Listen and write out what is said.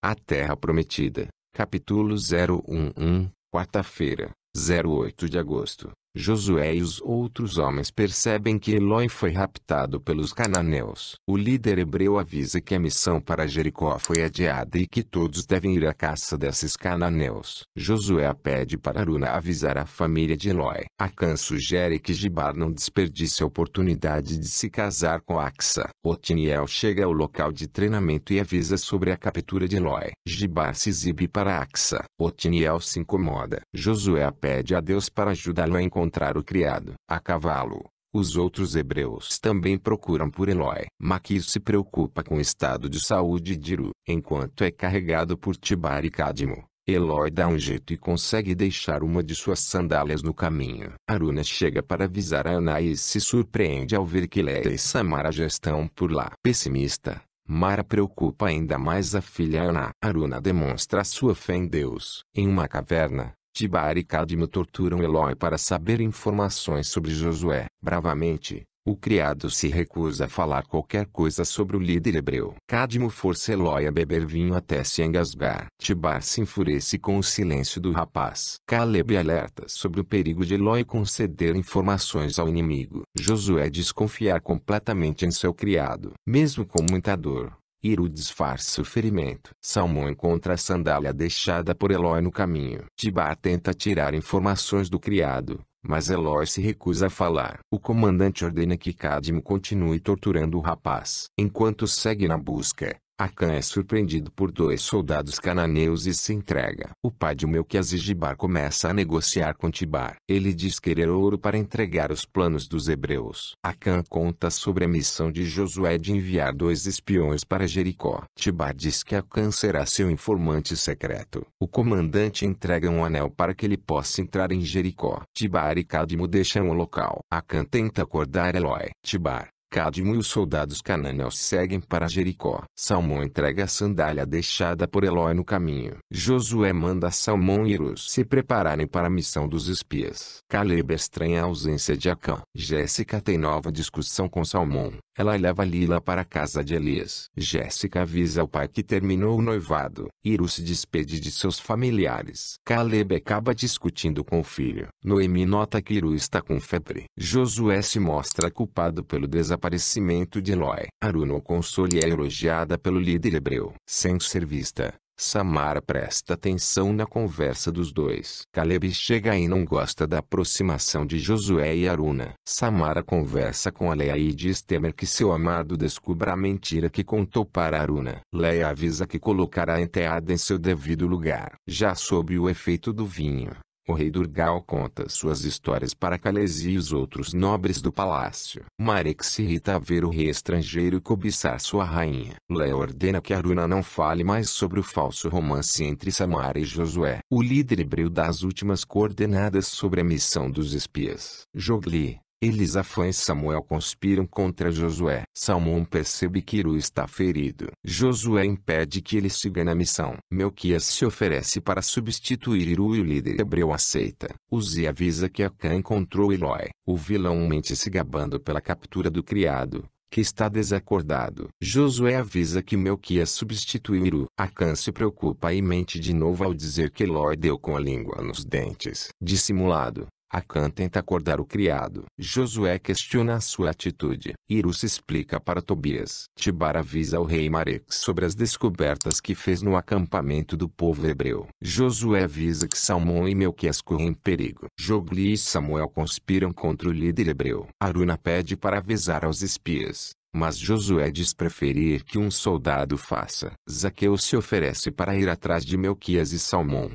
A Terra Prometida, capítulo 011, quarta-feira, 08 de agosto Josué e os outros homens percebem que Eloi foi raptado pelos cananeus. O líder hebreu avisa que a missão para Jericó foi adiada e que todos devem ir à caça desses cananeus. Josué pede para Aruna avisar a família de Eloi. Acan sugere que Gibar não desperdice a oportunidade de se casar com Axa. Otiniel chega ao local de treinamento e avisa sobre a captura de Eloi. Gibar se exibe para Axa. Otiniel se incomoda. Josué pede a Deus para ajudá-lo a encontrar encontrar o criado. A cavalo, os outros hebreus também procuram por Elói. Maquis se preocupa com o estado de saúde de Ru, enquanto é carregado por Tibar e Cadmo. Eloy dá um jeito e consegue deixar uma de suas sandálias no caminho. Aruna chega para avisar a Ana e se surpreende ao ver que Leia e Samara já estão por lá. Pessimista, Mara preocupa ainda mais a filha Ana. Aruna demonstra sua fé em Deus. Em uma caverna, Tibar e Cadmo torturam Eloy para saber informações sobre Josué. Bravamente, o criado se recusa a falar qualquer coisa sobre o líder hebreu. Cadmo força Eloy a beber vinho até se engasgar. Tibar se enfurece com o silêncio do rapaz. Caleb alerta sobre o perigo de Eloy conceder informações ao inimigo. Josué desconfiar completamente em seu criado. Mesmo com muita dor, Iru disfarça o ferimento. Salmão encontra a sandália deixada por Elói no caminho. Tibá tenta tirar informações do criado, mas Elói se recusa a falar. O comandante ordena que Cadmo continue torturando o rapaz. Enquanto segue na busca, Acã é surpreendido por dois soldados cananeus e se entrega. O pai de Melquiasigibar começa a negociar com Tibar. Ele diz querer ouro para entregar os planos dos hebreus. Acã conta sobre a missão de Josué de enviar dois espiões para Jericó. Tibar diz que Acã será seu informante secreto. O comandante entrega um anel para que ele possa entrar em Jericó. Tibar e Cadmo deixam o local. Acã tenta acordar Eloy. Tibar, Cadmo e os soldados cananeus seguem para Jericó. Salmão entrega a sandália deixada por Eloy no caminho. Josué manda Salmão e Irus se prepararem para a missão dos espias. Caleb estranha a ausência de Acã. Jéssica tem nova discussão com Salmão. Ela leva Lila para a casa de Elias. Jéssica avisa ao pai que terminou o noivado. Iru se despede de seus familiares. Caleb acaba discutindo com o filho. Noemi nota que Iru está com febre. Josué se mostra culpado pelo desaparecimento desaparecimento de Eloi. Aruno console é elogiada pelo líder hebreu. Sem ser vista. Samara presta atenção na conversa dos dois. Caleb chega e não gosta da aproximação de Josué e Aruna. Samara conversa com Leia e diz temer que seu amado descubra a mentira que contou para Aruna. Leia avisa que colocará a enteada em seu devido lugar. Já sob o efeito do vinho, o rei Durgal conta suas histórias para Kalesi e os outros nobres do palácio. Marek se irrita a ver o rei estrangeiro cobiçar sua rainha. Lé ordena que Aruna não fale mais sobre o falso romance entre Samara e Josué. O líder hebreu dá as últimas coordenadas sobre a missão dos espias. Jogli, Elisafã e Samuel conspiram contra Josué. Salmão percebe que Iru está ferido. Josué impede que ele siga na missão. Melquias se oferece para substituir Iru e o líder hebreu aceita. Uzi avisa que Acã encontrou Eloy. O vilão mente se gabando pela captura do criado que está desacordado. Josué avisa que Melquias substituiu Iru. Acã se preocupa e mente de novo ao dizer que Ló deu com a língua nos dentes. Dissimulado, Acã tenta acordar o criado. Josué questiona a sua atitude. Iru se explica para Tobias. Tibar avisa ao rei Marek sobre as descobertas que fez no acampamento do povo hebreu. Josué avisa que Salmão e Melquias correm perigo. Jogli e Samuel conspiram contra o líder hebreu. Aruna pede para avisar aos espias. Mas Josué diz preferir que um soldado faça. Zaqueu se oferece para ir atrás de Melquias e Salmão.